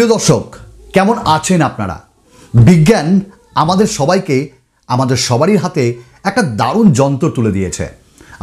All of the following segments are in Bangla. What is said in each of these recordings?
প্রিয় দর্শক কেমন আছেন আপনারা বিজ্ঞান আমাদের সবাইকে আমাদের সবারই হাতে একটা দারুণ যন্ত্র তুলে দিয়েছে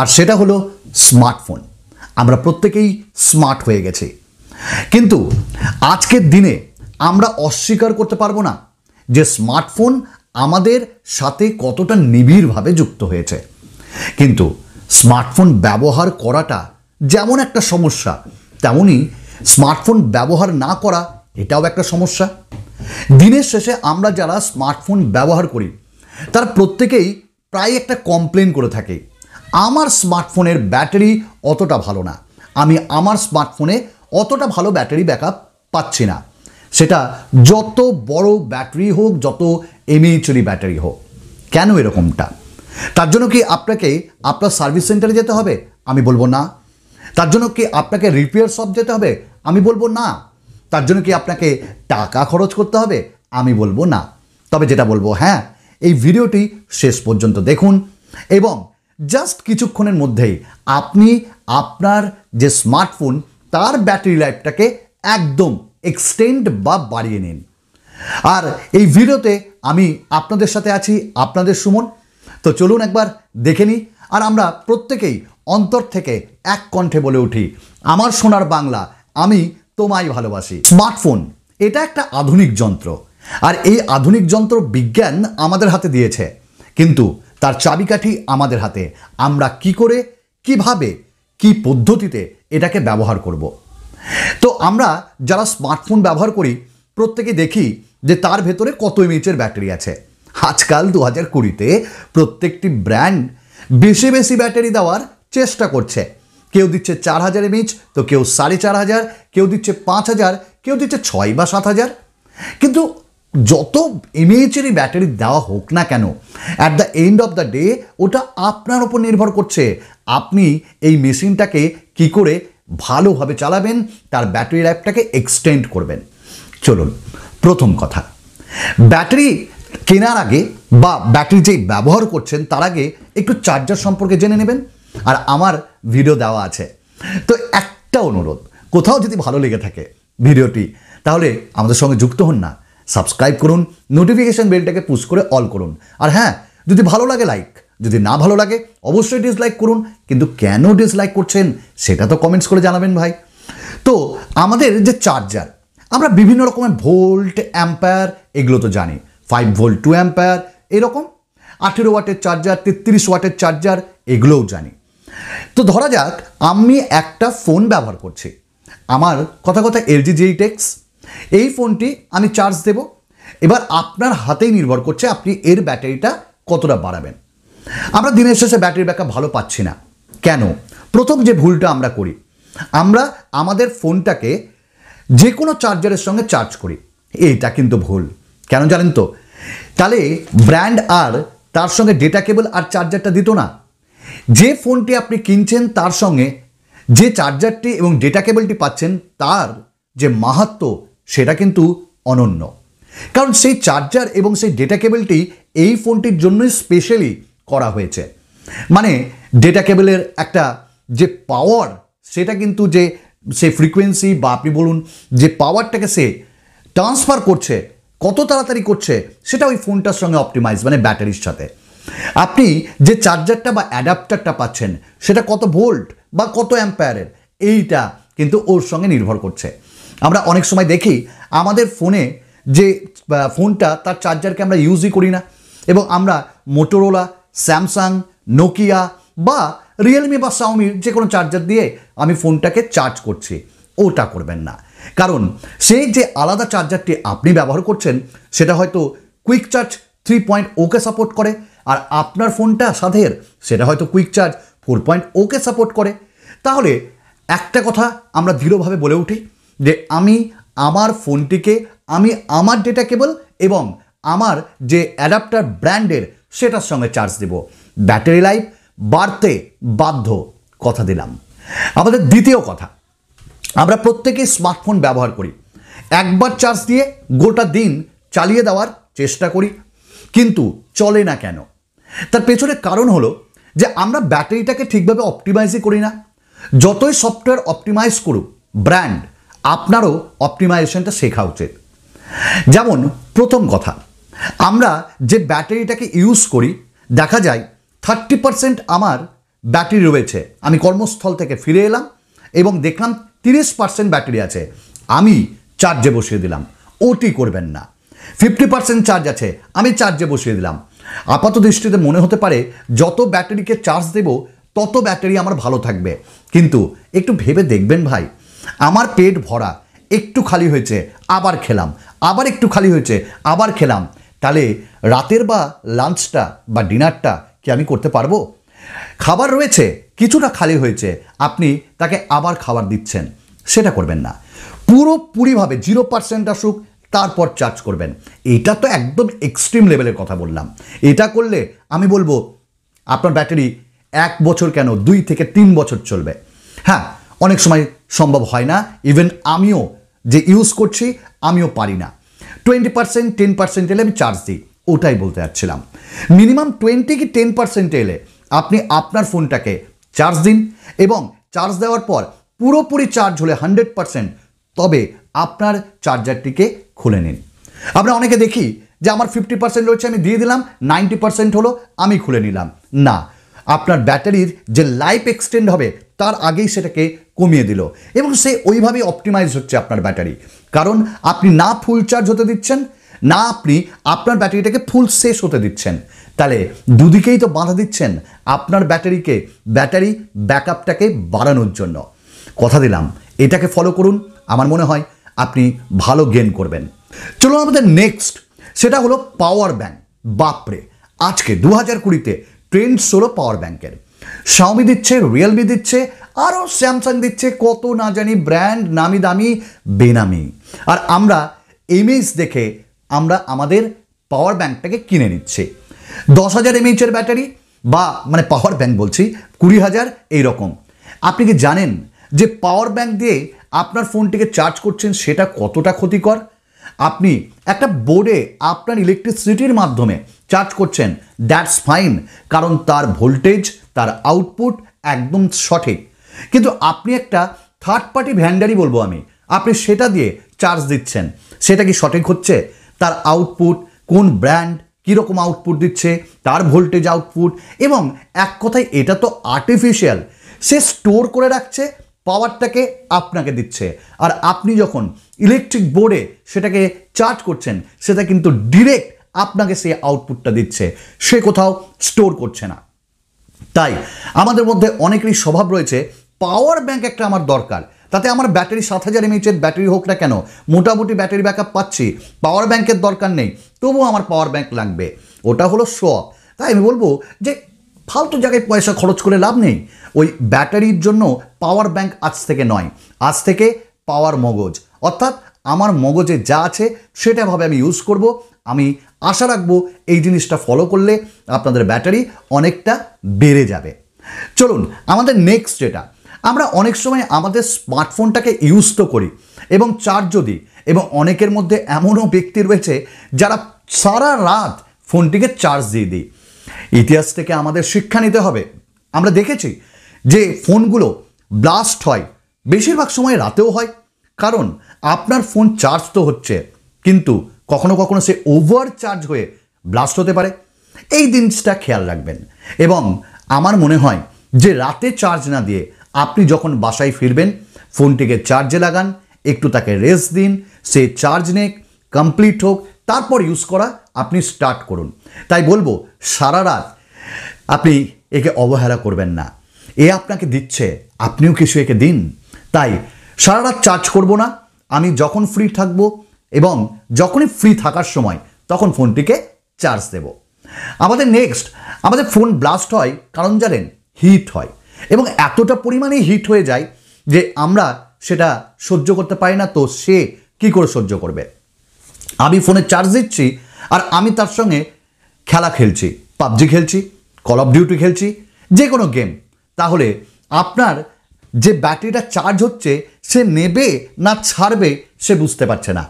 আর সেটা হলো স্মার্টফোন আমরা প্রত্যেকেই স্মার্ট হয়ে গেছি কিন্তু আজকের দিনে আমরা অস্বীকার করতে পারবো না যে স্মার্টফোন আমাদের সাথে কতটা নিবিড়ভাবে যুক্ত হয়েছে কিন্তু স্মার্টফোন ব্যবহার করাটা যেমন একটা সমস্যা তেমনই স্মার্টফোন ব্যবহার না করা এটাও একটা সমস্যা দিনের শেষে আমরা যারা স্মার্টফোন ব্যবহার করি তার প্রত্যেকেই প্রায় একটা কমপ্লেন করে থাকে আমার স্মার্টফোনের ব্যাটারি অতটা ভালো না আমি আমার স্মার্টফোনে অতটা ভালো ব্যাটারি ব্যাকআপ পাচ্ছি না সেটা যত বড় ব্যাটারি হোক যত এমএইচরি ব্যাটারি হোক কেন এরকমটা তার জন্য কি আপনাকে আপনার সার্ভিস সেন্টারে যেতে হবে আমি বলবো না তার জন্য কি আপনাকে রিপেয়ার শপ যেতে হবে আমি বলবো না তার জন্য কি আপনাকে টাকা খরচ করতে হবে আমি বলবো না তবে যেটা বলবো হ্যাঁ এই ভিডিওটি শেষ পর্যন্ত দেখুন এবং জাস্ট কিছুক্ষণের মধ্যেই আপনি আপনার যে স্মার্টফোন তার ব্যাটারি লাইফটাকে একদম এক্সটেন্ড বা বাড়িয়ে নিন আর এই ভিডিওতে আমি আপনাদের সাথে আছি আপনাদের সুমন তো চলুন একবার দেখে নিই আর আমরা প্রত্যেকেই অন্তর থেকে এক কণ্ঠে বলে উঠি আমার সোনার বাংলা আমি তোমায় ভালোবাসি স্মার্টফোন এটা একটা আধুনিক যন্ত্র আর এই আধুনিক যন্ত্র বিজ্ঞান আমাদের হাতে দিয়েছে কিন্তু তার চাবিকাঠি আমাদের হাতে আমরা কি করে কিভাবে কি পদ্ধতিতে এটাকে ব্যবহার করব। তো আমরা যারা স্মার্টফোন ব্যবহার করি প্রত্যেকে দেখি যে তার ভেতরে কত এমএচের ব্যাটারি আছে আজকাল দু হাজার কুড়িতে প্রত্যেকটি ব্র্যান্ড বেশি বেশি ব্যাটারি দেওয়ার চেষ্টা করছে কেউ দিচ্ছে চার হাজার এমএইচ তো কেউ সাড়ে চার হাজার কেউ দিচ্ছে পাঁচ হাজার কেউ দিচ্ছে ছয় বা সাত হাজার কিন্তু যত এমএইচেরই ব্যাটারি দেওয়া হোক না কেন at the end of the day ওটা আপনার ওপর নির্ভর করছে আপনি এই মেশিনটাকে কি করে ভালোভাবে চালাবেন তার ব্যাটারি লাইফটাকে এক্সটেন্ড করবেন চলুন প্রথম কথা ব্যাটারি কেনার আগে বা ব্যাটারি যেই ব্যবহার করছেন তার আগে একটু চার্জার সম্পর্কে জেনে নেবেন আর আমার ভিডিও দেওয়া আছে তো একটা অনুরোধ কোথাও যদি ভালো লেগে থাকে ভিডিওটি তাহলে আমাদের সঙ্গে যুক্ত হন না সাবস্ক্রাইব করুন নোটিফিকেশান বেলটাকে পুশ করে অল করুন আর হ্যাঁ যদি ভালো লাগে লাইক যদি না ভালো লাগে অবশ্যই ডিসলাইক করুন কিন্তু কেন ডিসলাইক করছেন সেটা তো কমেন্টস করে জানাবেন ভাই তো আমাদের যে চার্জার আমরা বিভিন্ন রকমের ভোল্ট অ্যাম্পায়ার এগুলো তো জানি ফাইভ ভোল্ট টু অ্যাম্পায়ার এরকম আঠেরো ওয়াটের চার্জার তেত্রিশ ওয়াটের চার্জার এগুলোও জানি তো ধরা যাক আমি একটা ফোন ব্যবহার করছি আমার কথা কথা এলজি জেই টেক্স এই ফোনটি আমি চার্জ দেব এবার আপনার হাতেই নির্ভর করছে আপনি এর ব্যাটারিটা কতটা বাড়াবেন আমরা দিনের শেষে ব্যাটারি ব্যাকআপ ভালো পাচ্ছি না কেন প্রথম যে ভুলটা আমরা করি আমরা আমাদের ফোনটাকে যে কোনো চার্জারের সঙ্গে চার্জ করি এইটা কিন্তু ভুল কেন জানেন তো তাহলে ব্র্যান্ড আর তার সঙ্গে ডেটা কেবল আর চার্জারটা দিত না যে ফোনটি আপনি কিনছেন তার সঙ্গে যে চার্জারটি এবং ডেটা কেবলটি পাচ্ছেন তার যে মাহাত্ম সেটা কিন্তু অনন্য কারণ সেই চার্জার এবং সেই ডেটা কেবলটি এই ফোনটির জন্যই স্পেশালি করা হয়েছে মানে ডেটা কেবলের একটা যে পাওয়ার সেটা কিন্তু যে সে ফ্রিকোয়েন্সি বা আপনি বলুন যে পাওয়ারটাকে সে ট্রান্সফার করছে কত তাড়াতাড়ি করছে সেটা ওই ফোনটার সঙ্গে অপটিমাইজ মানে ব্যাটারির সাথে আপনি যে চার্জারটা বা অ্যাডাপ্টারটা পাচ্ছেন সেটা কত ভোল্ট বা কত অ্যাম্পায়ারের এইটা কিন্তু ওর সঙ্গে নির্ভর করছে আমরা অনেক সময় দেখি আমাদের ফোনে যে ফোনটা তার চার্জারকে আমরা ইউজই করি না এবং আমরা মোটোরোলা স্যামসাং নোকিয়া বা রিয়েলমি বা সাউমির যে কোনো চার্জার দিয়ে আমি ফোনটাকে চার্জ করছি ওটা করবেন না কারণ সেই যে আলাদা চার্জারটি আপনি ব্যবহার করছেন সেটা হয়তো quick charge three point okay support করে আর আপনার ফোনটা সাধের সেটা হয়তো quick charge four point okay support করে তাহলে একটা কথা আমরা দৃঢ়ভাবে বলে উঠি যে আমি আমার ফোনটিকে আমি আমার ডেটা কেবল এবং আমার যে অ্যাডাপ্টার ব্র্যান্ডের সেটার সঙ্গে চার্জ দেব ব্যাটারি লাইফ বাড়তে বাধ্য কথা দিলাম আমাদের দ্বিতীয় কথা আমরা প্রত্যেকেই স্মার্টফোন ব্যবহার করি একবার চার্জ দিয়ে গোটা দিন চালিয়ে দেওয়ার চেষ্টা করি কিন্তু চলে না কেন তার পেছনে কারণ হলো যে আমরা ব্যাটারিটাকে ঠিকভাবে অপটিমাইজই করি না যতই সফটওয়্যার অপটিমাইজ করুক ব্র্যান্ড আপনারও অপটিমাইজেশনটা শেখা উচিত যেমন প্রথম কথা আমরা যে ব্যাটারিটাকে ইউজ করি দেখা যায় থার্টি পারসেন্ট আমার ব্যাটারি রয়েছে আমি কর্মস্থল থেকে ফিরে এলাম এবং দেখলাম তিরিশ পার্সেন্ট ব্যাটারি আছে আমি চার্জে বসিয়ে দিলাম ওটি করবেন না ফিফটি পার্সেন্ট চার্জ আছে আমি চার্জে বসিয়ে দিলাম আপাত দৃষ্টিতে মনে হতে পারে যত ব্যাটারিকে চার্জ দেব তত ব্যাটারি আমার ভালো থাকবে কিন্তু একটু ভেবে দেখবেন ভাই আমার পেট ভরা একটু খালি হয়েছে আবার খেলাম আবার একটু খালি হয়েছে আবার খেলাম তাহলে রাতের বা লাঞ্চটা বা ডিনারটা কি আমি করতে পারবো খাবার রয়েছে কিছুটা খালি হয়েছে আপনি তাকে আবার খাবার দিচ্ছেন সেটা করবেন না পুরোপুরিভাবে জিরো পার্সেন্ট আসুক তারপর চার্জ করবেন এটা তো একদম এক্সট্রিম লেভেলের কথা বললাম এটা করলে আমি বলবো আপনার ব্যাটারি এক বছর কেন দুই থেকে তিন বছর চলবে হ্যাঁ অনেক সময় সম্ভব হয় না ইভেন আমিও যে ইউজ করছি আমিও পারি না টোয়েন্টি পার্সেন্ট টেন পার্সেন্ট এলে আমি চার্জ দিই ওটাই বলতে যাচ্ছিলাম মিনিমাম টোয়েন্টি কি টেন পার্সেন্ট এলে আপনি আপনার ফোনটাকে চার্জ দিন এবং চার্জ দেওয়ার পর পুরোপুরি চার্জ হলে হান্ড্রেড পার্সেন্ট তবে আপনার চার্জারটিকে খুলে নিন আমরা অনেকে দেখি যে আমার ফিফটি পার্সেন্ট রয়েছে আমি দিয়ে দিলাম নাইনটি পার্সেন্ট হলো আমি খুলে নিলাম না আপনার ব্যাটারির যে লাইফ এক্সটেন্ড হবে তার আগেই সেটাকে কমিয়ে দিল এবং সে ওইভাবে অপটিমাইজ হচ্ছে আপনার ব্যাটারি কারণ আপনি না ফুল চার্জ হতে দিচ্ছেন না আপনি আপনার ব্যাটারিটাকে ফুল শেষ হতে দিচ্ছেন তাহলে দুদিকেই তো বাধা দিচ্ছেন আপনার ব্যাটারিকে ব্যাটারি ব্যাকআপটাকে বাড়ানোর জন্য কথা দিলাম এটাকে ফলো করুন আমার মনে হয় আপনি ভালো গেন করবেন চলুন আমাদের নেক্সট সেটা হলো পাওয়ার ব্যাঙ্ক বাপরে আজকে দু হাজার কুড়িতে ট্রেন্ড হলো পাওয়ার ব্যাংকের শাওমি দিচ্ছে রিয়েলমি দিচ্ছে আরও স্যামসাং দিচ্ছে কত না জানি ব্র্যান্ড নামি দামি বেনামি আর আমরা এমএস দেখে আমরা আমাদের পাওয়ার ব্যাঙ্কটাকে কিনে নিচ্ছি দশ হাজার এমএইচের ব্যাটারি বা মানে পাওয়ার ব্যাঙ্ক বলছি কুড়ি হাজার এইরকম আপনি কি জানেন যে পাওয়ার ব্যাঙ্ক দিয়ে আপনার ফোনটিকে চার্জ করছেন সেটা কতটা ক্ষতিকর আপনি একটা বোর্ডে আপনার ইলেকট্রিসিটির মাধ্যমে চার্জ করছেন দ্যাটস ফাইন কারণ তার ভোল্টেজ তার আউটপুট একদম সঠিক কিন্তু আপনি একটা থার্ড পার্টি ভ্যান্ডারই বলবো আমি আপনি সেটা দিয়ে চার্জ দিচ্ছেন সেটা কি সঠিক হচ্ছে তার আউটপুট কোন ব্র্যান্ড কীরকম আউটপুট দিচ্ছে তার ভোল্টেজ আউটপুট এবং এক কথায় এটা তো আর্টিফিশিয়াল সে স্টোর করে রাখছে পাওয়ারটাকে আপনাকে দিচ্ছে আর আপনি যখন ইলেকট্রিক বোর্ডে সেটাকে চার্জ করছেন সেটা কিন্তু ডিরেক্ট আপনাকে সে আউটপুটটা দিচ্ছে সে কোথাও স্টোর করছে না তাই আমাদের মধ্যে অনেকেরই স্বভাব রয়েছে পাওয়ার ব্যাংক একটা আমার দরকার তাতে আমার ব্যাটারি সাত হাজার এমএইচের ব্যাটারি হোক না কেন মোটামুটি ব্যাটারি ব্যাকআপ পাচ্ছি পাওয়ার ব্যাংকের দরকার নেই তবুও আমার পাওয়ার ব্যাংক লাগবে ওটা হলো শো তাই আমি বলবো যে ফালতু জায়গায় পয়সা খরচ করে লাভ নেই ওই ব্যাটারির জন্য পাওয়ার ব্যাংক আজ থেকে নয় আজ থেকে পাওয়ার মগজ অর্থাৎ আমার মগজে যা আছে সেটাভাবে আমি ইউজ করব আমি আশা রাখবো এই জিনিসটা ফলো করলে আপনাদের ব্যাটারি অনেকটা বেড়ে যাবে চলুন আমাদের নেক্সট যেটা আমরা অনেক সময় আমাদের স্মার্টফোনটাকে ইউজ তো করি এবং চার্জও দিই এবং অনেকের মধ্যে এমনও ব্যক্তি রয়েছে যারা সারা রাত ফোনটিকে চার্জ দিয়ে দিই ইতিহাস থেকে আমাদের শিক্ষা নিতে হবে আমরা দেখেছি যে ফোনগুলো ব্লাস্ট হয় বেশিরভাগ সময় রাতেও হয় কারণ আপনার ফোন চার্জ তো হচ্ছে কিন্তু কখনো কখনো সে ওভার চার্জ হয়ে ব্লাস্ট হতে পারে এই জিনিসটা খেয়াল রাখবেন এবং আমার মনে হয় যে রাতে চার্জ না দিয়ে আপনি যখন বাসায় ফিরবেন ফোনটিকে চার্জে লাগান একটু তাকে রেস্ট দিন সে চার্জ নেক কমপ্লিট হোক তারপর ইউজ করা আপনি স্টার্ট করুন তাই বলবো সারা রাত আপনি একে অবহেলা করবেন না এ আপনাকে দিচ্ছে আপনিও কিছু একে দিন তাই সারা রাত চার্জ করব না আমি যখন ফ্রি থাকব এবং যখনই ফ্রি থাকার সময় তখন ফোনটিকে চার্জ দেব আমাদের নেক্সট আমাদের ফোন ব্লাস্ট হয় কারণ জানেন হিট হয় এবং এতটা পরিমাণে হিট হয়ে যায় যে আমরা সেটা সহ্য করতে পারি না তো সে কি করে সহ্য করবে আমি ফোনে চার্জ দিচ্ছি আর আমি তার সঙ্গে খেলা খেলছি পাবজি খেলছি কল অফ ডিউটি খেলছি যে কোনো গেম তাহলে আপনার যে ব্যাটারিটা চার্জ হচ্ছে সে নেবে না ছাড়বে সে বুঝতে পারছে না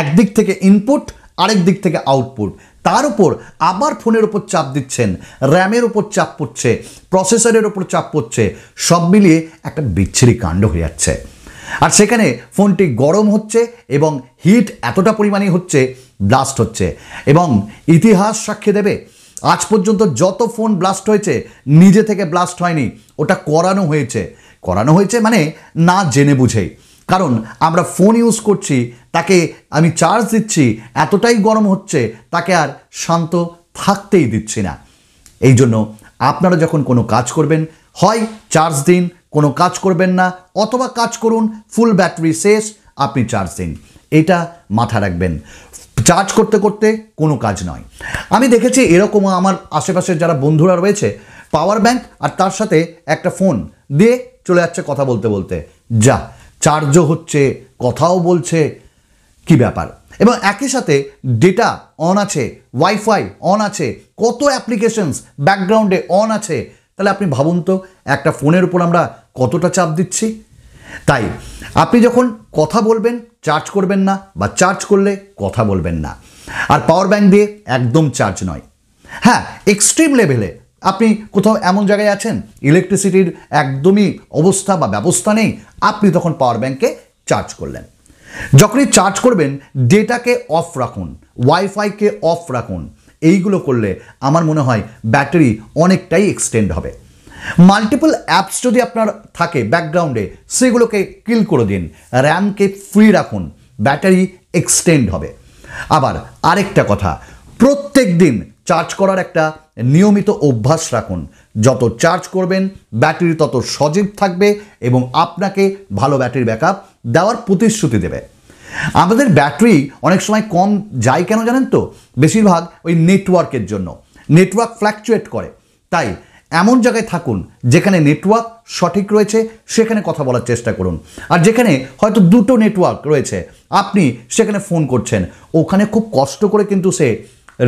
একদিক থেকে ইনপুট আরেক দিক থেকে আউটপুট তার উপর আবার ফোনের ওপর চাপ দিচ্ছেন র্যামের ওপর চাপ পড়ছে প্রসেসরের ওপর চাপ পড়ছে সব মিলিয়ে একটা বিচ্ছিরি কাণ্ড হয়ে যাচ্ছে আর সেখানে ফোনটি গরম হচ্ছে এবং হিট এতটা পরিমাণে হচ্ছে ব্লাস্ট হচ্ছে এবং ইতিহাস সাক্ষী দেবে আজ পর্যন্ত যত ফোন ব্লাস্ট হয়েছে নিজে থেকে ব্লাস্ট হয়নি ওটা করানো হয়েছে করানো হয়েছে মানে না জেনে বুঝেই কারণ আমরা ফোন ইউজ করছি তাকে আমি চার্জ দিচ্ছি এতটাই গরম হচ্ছে তাকে আর শান্ত থাকতেই দিচ্ছি না এই জন্য আপনারা যখন কোনো কাজ করবেন হয় চার্জ দিন কোনো কাজ করবেন না অথবা কাজ করুন ফুল ব্যাটারি শেষ আপনি চার্জ দিন এটা মাথা রাখবেন চার্জ করতে করতে কোনো কাজ নয় আমি দেখেছি এরকম আমার আশেপাশের যারা বন্ধুরা রয়েছে পাওয়ার ব্যাংক আর তার সাথে একটা ফোন দিয়ে চলে যাচ্ছে কথা বলতে বলতে যা চার্জও হচ্ছে কথাও বলছে কি ব্যাপার এবং একই সাথে ডেটা অন আছে ওয়াইফাই অন আছে কত অ্যাপ্লিকেশনস ব্যাকগ্রাউন্ডে অন আছে তাহলে আপনি ভাবুন তো একটা ফোনের উপর আমরা কতটা চাপ দিচ্ছি তাই আপনি যখন কথা বলবেন চার্জ করবেন না বা চার্জ করলে কথা বলবেন না আর পাওয়ার ব্যাঙ্ক দিয়ে একদম চার্জ নয় হ্যাঁ এক্সট্রিম লেভেলে আপনি কোথাও এমন জায়গায় আছেন ইলেকট্রিসিটির একদমই অবস্থা বা ব্যবস্থা নেই আপনি তখন পাওয়ার ব্যাঙ্কে চার্জ করলেন যখনই চার্জ করবেন ডেটাকে অফ রাখুন ওয়াইফাইকে অফ রাখুন এইগুলো করলে আমার মনে হয় ব্যাটারি অনেকটাই এক্সটেন্ড হবে মাল্টিপল অ্যাপস যদি আপনার থাকে ব্যাকগ্রাউন্ডে সেগুলোকে কিল করে দিন র্যামকে ফ্রি রাখুন ব্যাটারি এক্সটেন্ড হবে আবার আরেকটা কথা প্রত্যেক দিন চার্জ করার একটা নিয়মিত অভ্যাস রাখুন যত চার্জ করবেন ব্যাটারি তত সজীব থাকবে এবং আপনাকে ভালো ব্যাটারি ব্যাকআপ দেওয়ার প্রতিশ্রুতি দেবে আমাদের ব্যাটারি অনেক সময় কম যায় কেন জানেন তো বেশিরভাগ ওই নেটওয়ার্কের জন্য নেটওয়ার্ক ফ্ল্যাকচুয়েট করে তাই এমন জায়গায় থাকুন যেখানে নেটওয়ার্ক সঠিক রয়েছে সেখানে কথা বলার চেষ্টা করুন আর যেখানে হয়তো দুটো নেটওয়ার্ক রয়েছে আপনি সেখানে ফোন করছেন ওখানে খুব কষ্ট করে কিন্তু সে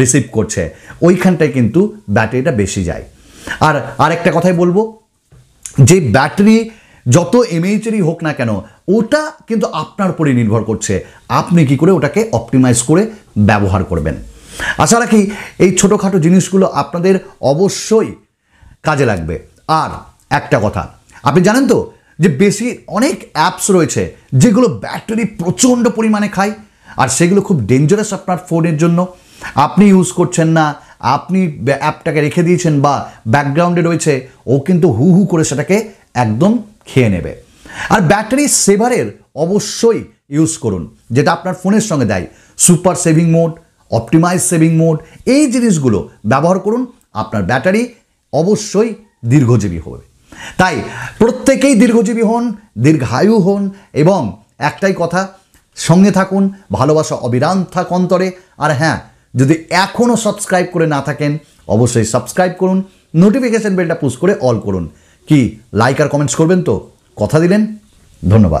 রিসিভ করছে ওইখানটায় কিন্তু ব্যাটারিটা বেশি যায় আর আরেকটা কথাই বলবো যে ব্যাটারি যত এমএইচেরই হোক না কেন ওটা কিন্তু আপনার উপরে নির্ভর করছে আপনি কি করে ওটাকে অপটিমাইজ করে ব্যবহার করবেন আশা রাখি এই ছোটোখাটো জিনিসগুলো আপনাদের অবশ্যই কাজে লাগবে আর একটা কথা আপনি জানেন তো যে বেশি অনেক অ্যাপস রয়েছে যেগুলো ব্যাটারি প্রচণ্ড পরিমাণে খায় আর সেগুলো খুব ডেঞ্জারাস আপনার ফোনের জন্য আপনি ইউজ করছেন না আপনি অ্যাপটাকে রেখে দিয়েছেন বা ব্যাকগ্রাউন্ডে রয়েছে ও কিন্তু হু হু করে সেটাকে একদম খেয়ে নেবে আর ব্যাটারি সেভারের অবশ্যই ইউজ করুন যেটা আপনার ফোনের সঙ্গে দেয় super saving mode optimise saving mode এই জিনিসগুলো ব্যবহার করুন আপনার ব্যাটারি অবশ্যই দীর্ঘজীবী হবে তাই প্রত্যেকেই দীর্ঘজীবী হন দীর্ঘায়ু হন এবং একটাই কথা সঙ্গে থাকুন ভালোবাসা অবিরাম থাক অন্তরে আর হ্যাঁ যদি এখনও সাবস্ক্রাইব করে না থাকেন অবশ্যই সাবস্ক্রাইব করুন নোটিফিকেশান বেলটা পুশ করে অল করুন কি লাইক আর কমেন্টস করবেন তো কথা দিলেন ধন্যবাদ